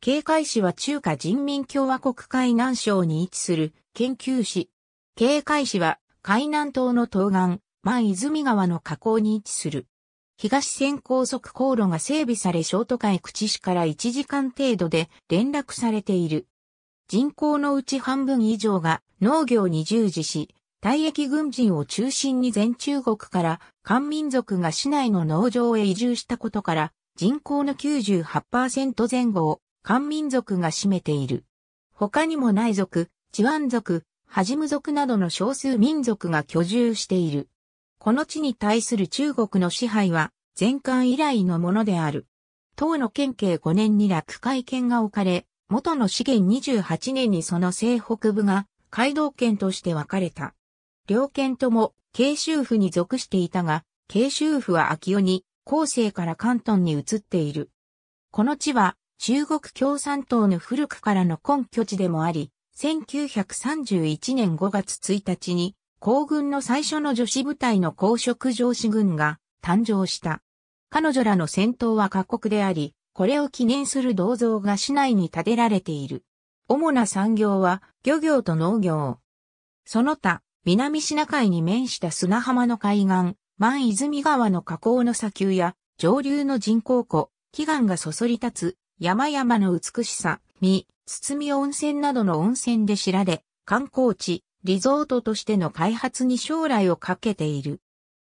警戒市は中華人民共和国海南省に位置する研究市。警戒市は海南島の東岸、万泉川の河口に位置する。東線高速航路が整備され小都会口市から1時間程度で連絡されている。人口のうち半分以上が農業に従事し、退役軍人を中心に全中国から漢民族が市内の農場へ移住したことから人口の98%前後を漢民族が占めている。他にも内族、チワン族、ハジム族などの少数民族が居住している。この地に対する中国の支配は、前漢以来のものである。唐の県警5年に落海県が置かれ、元の資源28年にその西北部が、街道県として分かれた。両県とも、慶州府に属していたが、慶州府は秋代に、後世から関東に移っている。この地は、中国共産党の古くからの根拠地でもあり、1931年5月1日に、皇軍の最初の女子部隊の公職上司軍が誕生した。彼女らの戦闘は過酷であり、これを記念する銅像が市内に建てられている。主な産業は漁業と農業。その他、南シナ海に面した砂浜の海岸、万泉川の河口の砂丘や上流の人工湖、祈願がそそり立つ山々の美しさ、身、包み温泉などの温泉で知られ、観光地、リゾートとしての開発に将来をかけている。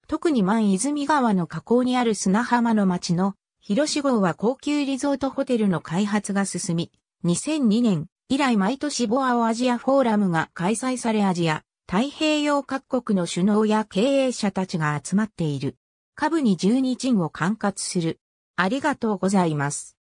特に万泉川の河口にある砂浜の町の、広志号は高級リゾートホテルの開発が進み、2002年以来毎年ボアオアジアフォーラムが開催されアジア、太平洋各国の首脳や経営者たちが集まっている。下部に12鎮を管轄する。ありがとうございます。